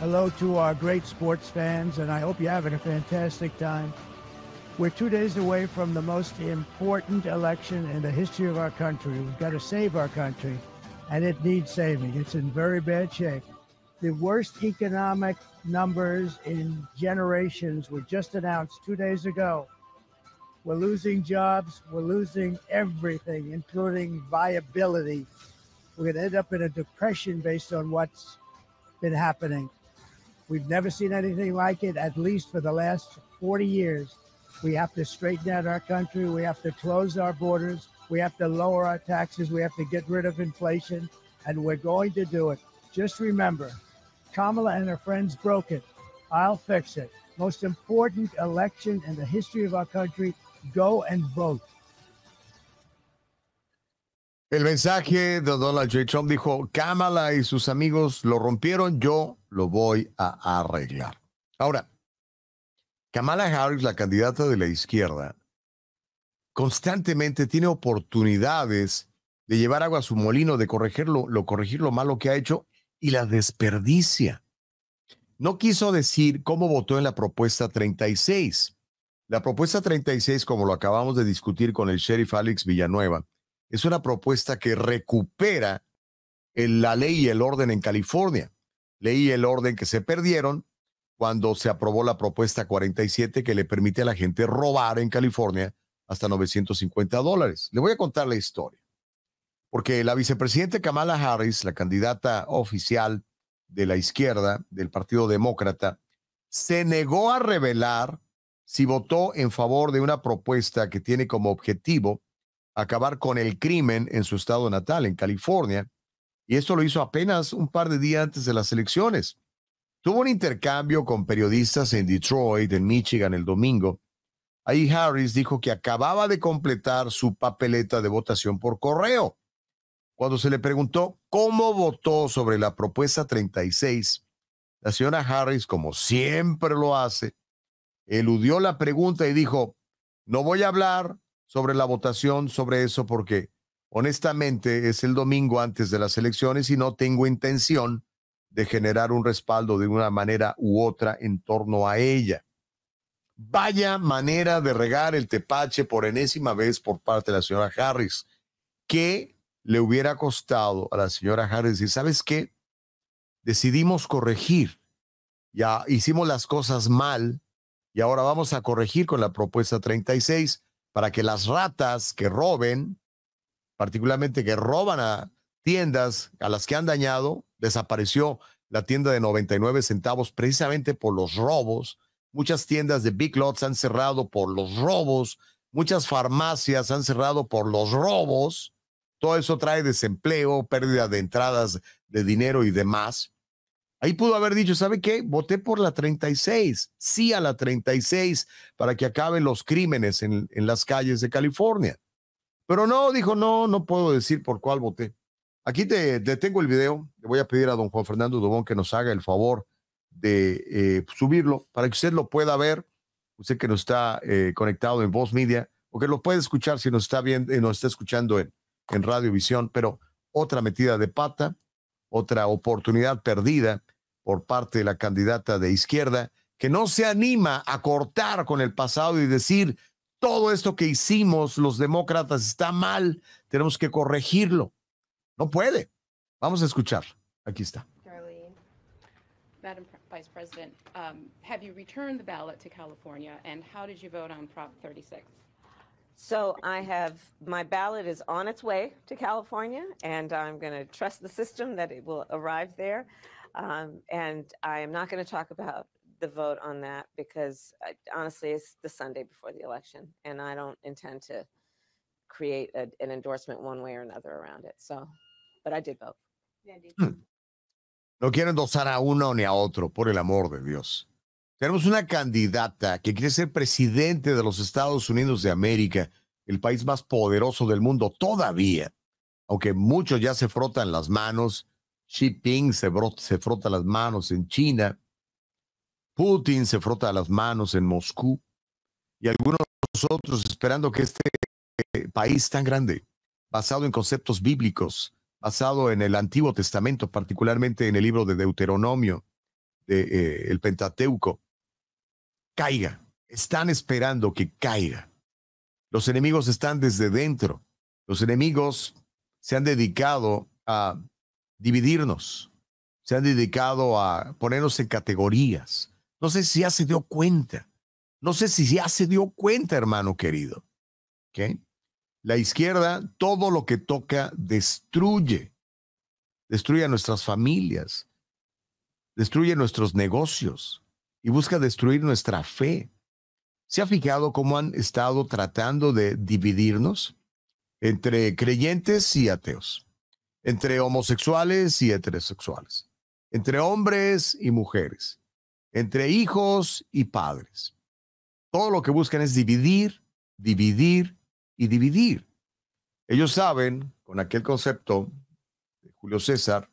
Hello to our great sports fans, and I hope you're having a fantastic time. We're two days away from the most important election in the history of our country. We've got to save our country, and it needs saving. It's in very bad shape. The worst economic numbers in generations were just announced two days ago. We're losing jobs, we're losing everything, including viability. We're going to end up in a depression based on what's been happening. We've never seen anything like it, at least for the last 40 years. We have to straighten out our country. We have to close our borders. We have to lower our taxes. We have to get rid of inflation. And we're going to do it. Just remember, Kamala El mensaje de Donald Trump dijo, Kamala y sus amigos lo rompieron, yo lo voy a arreglar. Ahora, Kamala Harris, la candidata de la izquierda, constantemente tiene oportunidades de llevar agua a su molino, de corregirlo, lo, corregir lo malo que ha hecho y la desperdicia. No quiso decir cómo votó en la propuesta 36. La propuesta 36, como lo acabamos de discutir con el sheriff Alex Villanueva, es una propuesta que recupera la ley y el orden en California. Ley y el orden que se perdieron cuando se aprobó la propuesta 47 que le permite a la gente robar en California hasta 950 dólares. Le voy a contar la historia porque la vicepresidenta Kamala Harris, la candidata oficial de la izquierda del Partido Demócrata, se negó a revelar si votó en favor de una propuesta que tiene como objetivo acabar con el crimen en su estado natal, en California, y esto lo hizo apenas un par de días antes de las elecciones. Tuvo un intercambio con periodistas en Detroit, en Michigan, el domingo. Ahí Harris dijo que acababa de completar su papeleta de votación por correo cuando se le preguntó cómo votó sobre la propuesta 36, la señora Harris, como siempre lo hace, eludió la pregunta y dijo, no voy a hablar sobre la votación sobre eso porque honestamente es el domingo antes de las elecciones y no tengo intención de generar un respaldo de una manera u otra en torno a ella. Vaya manera de regar el tepache por enésima vez por parte de la señora Harris le hubiera costado a la señora Harris decir, ¿sabes qué? Decidimos corregir, ya hicimos las cosas mal y ahora vamos a corregir con la propuesta 36 para que las ratas que roben, particularmente que roban a tiendas a las que han dañado, desapareció la tienda de 99 centavos precisamente por los robos. Muchas tiendas de Big Lots han cerrado por los robos. Muchas farmacias han cerrado por los robos. Todo eso trae desempleo, pérdida de entradas de dinero y demás. Ahí pudo haber dicho, ¿sabe qué? Voté por la 36, sí a la 36, para que acaben los crímenes en, las calles de California. Pero no, dijo, no, no puedo decir por cuál voté. Aquí te, detengo el video. Le voy a pedir a don Juan Fernando Dubón que nos haga el favor de eh, subirlo para que usted lo pueda ver. Usted que no está eh, conectado en Voz Media o que lo puede escuchar si nos está, viendo eh, nos está escuchando en en Radiovisión, pero otra metida de pata, otra oportunidad perdida por parte de la candidata de izquierda que no se anima a cortar con el pasado y decir, todo esto que hicimos los demócratas está mal, tenemos que corregirlo. No puede. Vamos a escuchar. Aquí está. Vice President, um, have you returned the California and how did you Prop 36? So I have my ballot is on its way to California, and I'm going to trust the system that it will arrive there. Um, and I am not going to talk about the vote on that because I, uh, honestly, it's the Sunday before the election, and I don't intend to create a, an endorsement one way or another around it. So, but I did vote. Yeah, I did. Hmm. No quiero endosar a uno ni a otro, por el amor de Dios. Tenemos una candidata que quiere ser presidente de los Estados Unidos de América, el país más poderoso del mundo todavía, aunque muchos ya se frotan las manos. Xi Jinping se, frota las manos en China. Putin se frota las manos en Moscú. Y algunos otros esperando que este eh, país tan grande, basado en conceptos bíblicos, basado en el Antiguo Testamento, particularmente en el libro de Deuteronomio, eh, el Pentateuco, caiga. Están esperando que caiga. Los enemigos están desde dentro. Los enemigos se han dedicado a dividirnos, se han dedicado a ponernos en categorías. No sé si ya se dio cuenta. No sé si ya se dio cuenta, hermano querido. La izquierda, todo lo que toca, destruye. Destruye a nuestras familias, destruye nuestros negocios y busca destruir nuestra fe. ¿Se ha fijado cómo han estado tratando de dividirnos entre creyentes y ateos, entre homosexuales y heterosexuales, entre hombres y mujeres, entre hijos y padres? Todo lo que buscan es dividir, dividir y dividir. Ellos saben, con aquel concepto de Julio César,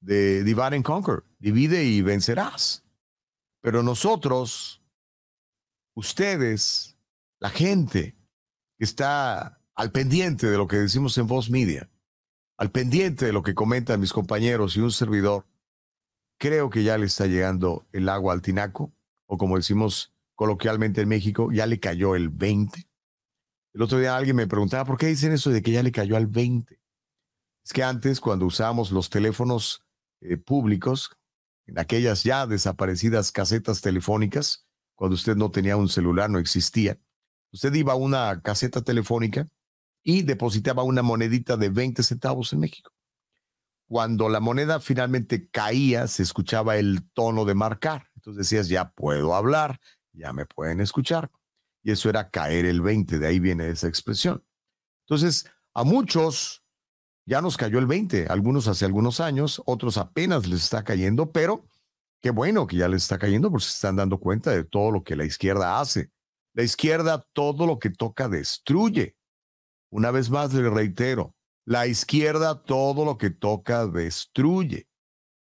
de Divide and Conquer, divide y vencerás. Pero nosotros, ustedes, la gente que está al pendiente de lo que decimos en Voz Media, al pendiente de lo que comentan mis compañeros y un servidor, creo que ya le está llegando el agua al tinaco, o como decimos coloquialmente en México, ya le cayó el 20. El otro día alguien me preguntaba, ¿por qué dicen eso de que ya le cayó al 20? Es que antes, cuando usábamos los teléfonos eh, públicos, en aquellas ya desaparecidas casetas telefónicas, cuando usted no tenía un celular, no existía. Usted iba a una caseta telefónica y depositaba una monedita de 20 centavos en México. Cuando la moneda finalmente caía, se escuchaba el tono de marcar. Entonces decías, ya puedo hablar, ya me pueden escuchar. Y eso era caer el 20, de ahí viene esa expresión. Entonces, a muchos ya nos cayó el 20, algunos hace algunos años, otros apenas les está cayendo, pero qué bueno que ya les está cayendo porque se están dando cuenta de todo lo que la izquierda hace. La izquierda todo lo que toca destruye. Una vez más le reitero, la izquierda todo lo que toca destruye.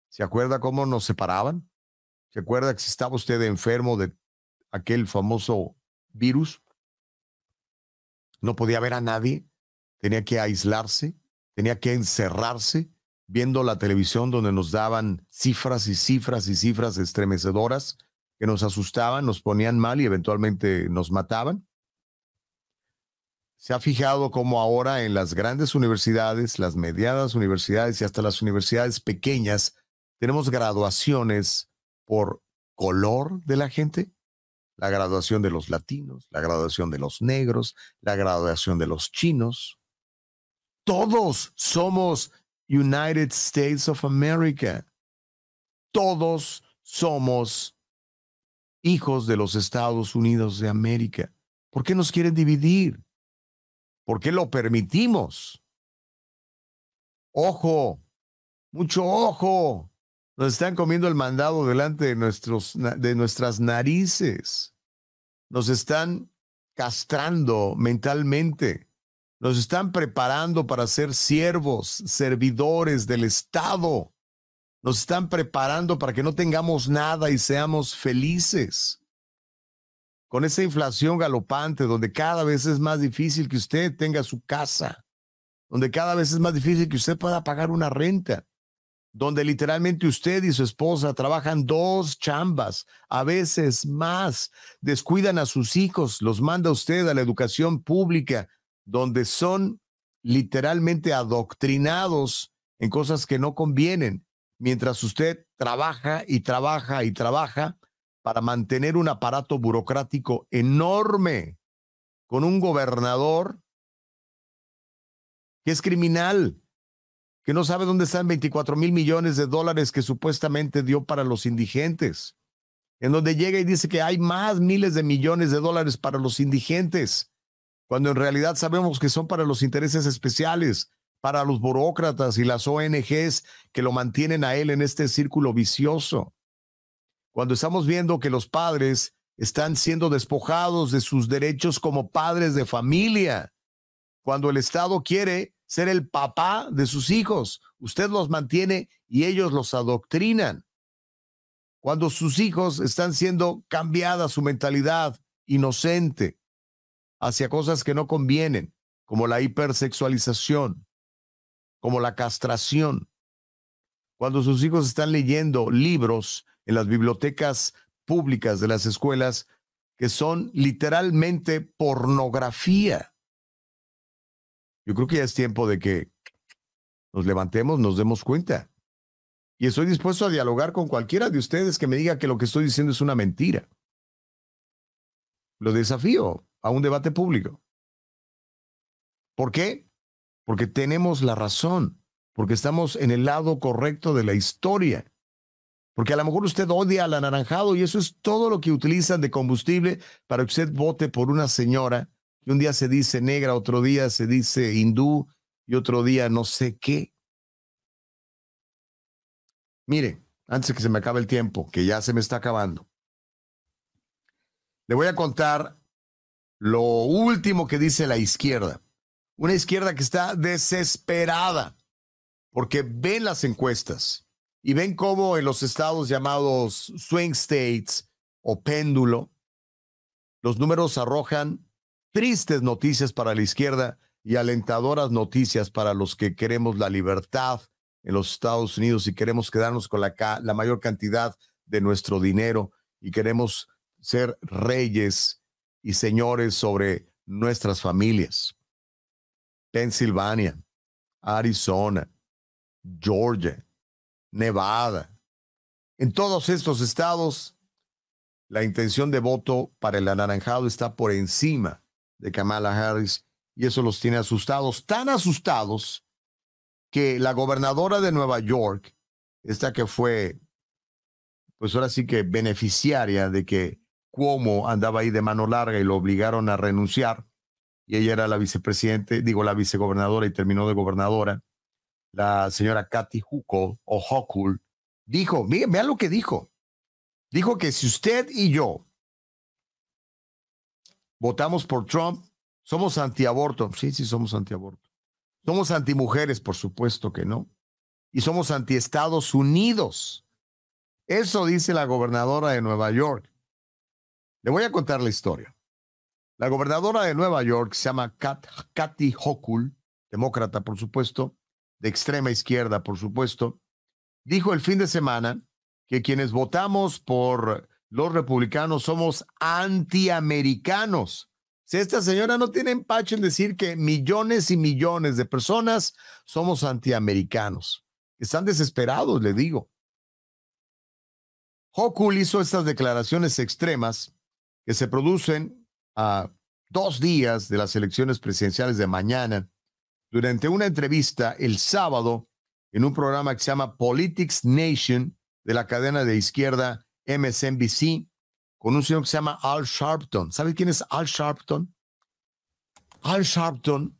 ¿Se acuerda cómo nos separaban? ¿Se acuerda que si estaba usted enfermo de aquel famoso virus? No podía ver a nadie, tenía que aislarse, tenía que encerrarse viendo la televisión donde nos daban cifras y cifras y cifras estremecedoras que nos asustaban, nos ponían mal y eventualmente nos mataban. Se ha fijado cómo ahora en las grandes universidades, las mediadas universidades y hasta las universidades pequeñas tenemos graduaciones por color de la gente, la graduación de los latinos, la graduación de los negros, la graduación de los chinos, todos somos United States of America. Todos somos hijos de los Estados Unidos de América. ¿Por qué nos quieren dividir? ¿Por qué lo permitimos? Ojo, mucho ojo. Nos están comiendo el mandado delante de, nuestros, de nuestras narices. Nos están castrando mentalmente. Nos están preparando para ser siervos, servidores del Estado. Nos están preparando para que no tengamos nada y seamos felices. Con esa inflación galopante donde cada vez es más difícil que usted tenga su casa, donde cada vez es más difícil que usted pueda pagar una renta, donde literalmente usted y su esposa trabajan dos chambas, a veces más, descuidan a sus hijos, los manda usted a la educación pública, donde son literalmente adoctrinados en cosas que no convienen, mientras usted trabaja y trabaja y trabaja para mantener un aparato burocrático enorme con un gobernador que es criminal, que no sabe dónde están 24 mil millones de dólares que supuestamente dio para los indigentes, en donde llega y dice que hay más miles de millones de dólares para los indigentes cuando en realidad sabemos que son para los intereses especiales, para los burócratas y las ONGs que lo mantienen a él en este círculo vicioso. Cuando estamos viendo que los padres están siendo despojados de sus derechos como padres de familia, cuando el Estado quiere ser el papá de sus hijos, usted los mantiene y ellos los adoctrinan. Cuando sus hijos están siendo cambiada su mentalidad inocente, hacia cosas que no convienen, como la hipersexualización, como la castración. Cuando sus hijos están leyendo libros en las bibliotecas públicas de las escuelas que son literalmente pornografía. Yo creo que ya es tiempo de que nos levantemos, nos demos cuenta. Y estoy dispuesto a dialogar con cualquiera de ustedes que me diga que lo que estoy diciendo es una mentira. Lo desafío a un debate público. ¿Por qué? Porque tenemos la razón, porque estamos en el lado correcto de la historia. Porque a lo mejor usted odia al anaranjado y eso es todo lo que utilizan de combustible para que usted vote por una señora que un día se dice negra, otro día se dice hindú y otro día no sé qué. Mire, antes de que se me acabe el tiempo, que ya se me está acabando, le voy a contar lo último que dice la izquierda. Una izquierda que está desesperada porque ven las encuestas y ven cómo en los estados llamados swing states o péndulo, los números arrojan tristes noticias para la izquierda y alentadoras noticias para los que queremos la libertad en los Estados Unidos y queremos quedarnos con la, la mayor cantidad de nuestro dinero y queremos ser reyes y señores sobre nuestras familias. Pensilvania, Arizona, Georgia, Nevada. En todos estos estados, la intención de voto para el anaranjado está por encima de Kamala Harris y eso los tiene asustados, tan asustados que la gobernadora de Nueva York, esta que fue, pues ahora sí que beneficiaria de que Cómo andaba ahí de mano larga y lo obligaron a renunciar. Y ella era la vicepresidente, digo, la vicegobernadora y terminó de gobernadora. La señora Kathy Huckel o dijo, miren, vean lo que dijo. Dijo que si usted y yo votamos por Trump, somos antiaborto. Sí, sí, somos antiaborto. Somos antimujeres, por supuesto que no. Y somos anti Estados Unidos. Eso dice la gobernadora de Nueva York. Le voy a contar la historia. La gobernadora de Nueva York se llama Kathy Hochul, demócrata, por supuesto, de extrema izquierda, por supuesto, dijo el fin de semana que quienes votamos por los republicanos somos antiamericanos. Si esta señora no tiene empacho en decir que millones y millones de personas somos antiamericanos. Están desesperados, le digo. Hochul hizo estas declaraciones extremas que se producen a dos días de las elecciones presidenciales de mañana, durante una entrevista el sábado en un programa que se llama Politics Nation de la cadena de izquierda MSNBC, con un señor que se llama Al Sharpton. ¿Sabe quién es Al Sharpton? Al Sharpton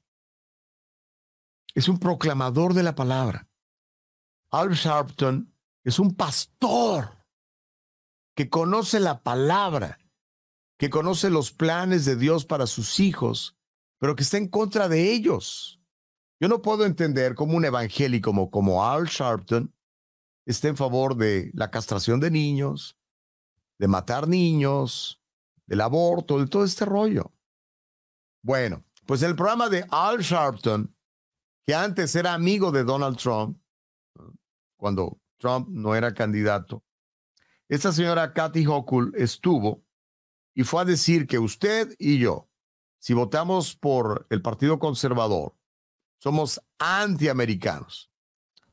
es un proclamador de la palabra. Al Sharpton es un pastor que conoce la palabra que conoce los planes de Dios para sus hijos, pero que está en contra de ellos. Yo no puedo entender cómo un evangélico como, Al Sharpton esté en favor de la castración de niños, de matar niños, del aborto, de todo este rollo. Bueno, pues el programa de Al Sharpton, que antes era amigo de Donald Trump, cuando Trump no era candidato, esta señora Kathy Hochul estuvo y fue a decir que usted y yo, si votamos por el Partido Conservador, somos antiamericanos.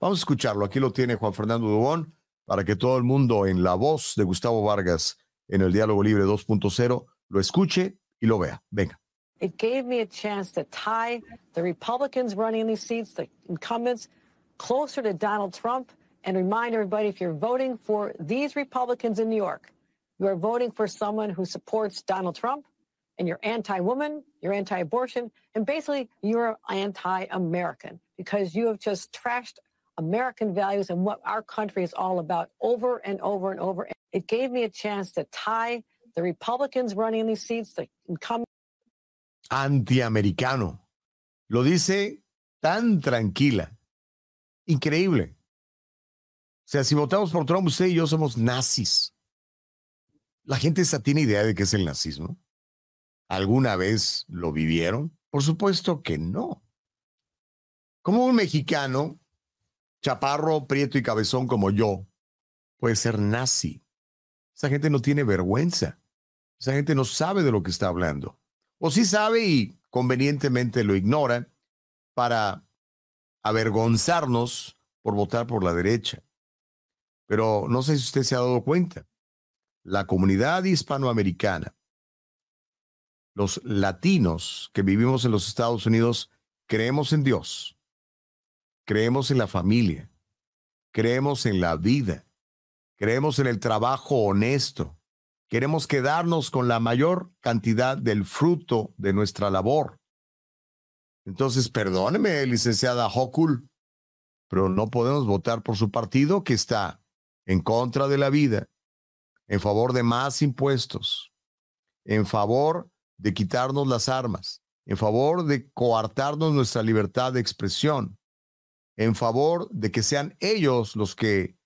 Vamos a escucharlo. Aquí lo tiene Juan Fernando Dubón para que todo el mundo en la voz de Gustavo Vargas en el Diálogo Libre 2.0 lo escuche y lo vea. Venga. It gave me a chance to tie the Republicans running these seats, the incumbents, closer to Donald Trump and remind everybody if you're voting for these Republicans in New York, You're voting for someone who supports Donald Trump and you're anti woman, you're anti abortion, and basically you're anti American because you have just trashed American values and what our country is all about over and over and over. It gave me a chance to tie the Republicans running these seats, the incumbent. americano Lo dice tan tranquila. Increíble. O sea, si votamos por Trump, usted y yo somos nazis. ¿La gente esa tiene idea de qué es el nazismo? ¿Alguna vez lo vivieron? Por supuesto que no. ¿Cómo un mexicano, chaparro, prieto y cabezón como yo, puede ser nazi? Esa gente no tiene vergüenza. Esa gente no sabe de lo que está hablando. O sí sabe y convenientemente lo ignora para avergonzarnos por votar por la derecha. Pero no sé si usted se ha dado cuenta la comunidad hispanoamericana, los latinos que vivimos en los Estados Unidos, creemos en Dios, creemos en la familia, creemos en la vida, creemos en el trabajo honesto, queremos quedarnos con la mayor cantidad del fruto de nuestra labor. Entonces, perdóneme, licenciada Hokul, pero no podemos votar por su partido que está en contra de la vida, en favor de más impuestos, en favor de quitarnos las armas, en favor de coartarnos nuestra libertad de expresión, en favor de que sean ellos los que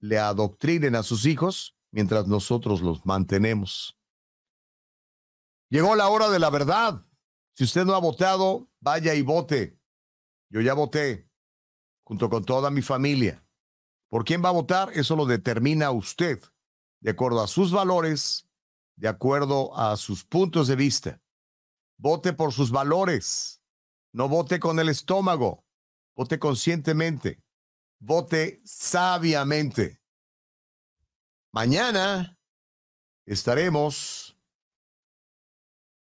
le adoctrinen a sus hijos mientras nosotros los mantenemos. Llegó la hora de la verdad. Si usted no ha votado, vaya y vote. Yo ya voté, junto con toda mi familia. ¿Por quién va a votar? Eso lo determina usted de acuerdo a sus valores, de acuerdo a sus puntos de vista. Vote por sus valores. No vote con el estómago. Vote conscientemente. Vote sabiamente. Mañana estaremos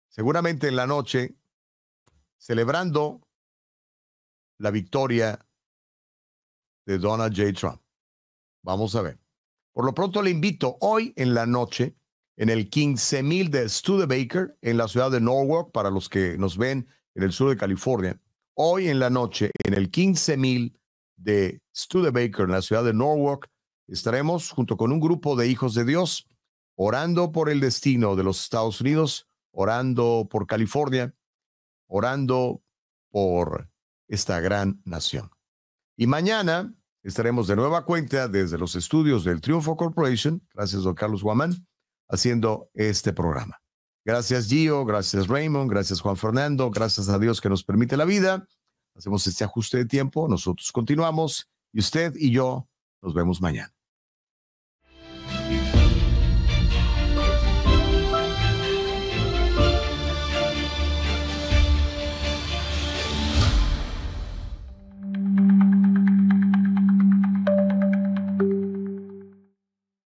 seguramente en la noche celebrando la victoria de Donald J. Trump. Vamos a ver. Por lo pronto le invito hoy en la noche en el 15000 de Studebaker en la ciudad de Norwalk para los que nos ven en el sur de California. Hoy en la noche en el 15000 de Studebaker en la ciudad de Norwalk estaremos junto con un grupo de hijos de Dios orando por el destino de los Estados Unidos, orando por California, orando por esta gran nación. Y mañana Estaremos de nueva cuenta desde los estudios del Triunfo Corporation, gracias a Carlos Guamán, haciendo este programa. Gracias Gio, gracias Raymond, gracias Juan Fernando, gracias a Dios que nos permite la vida. Hacemos este ajuste de tiempo, nosotros continuamos y usted y yo nos vemos mañana.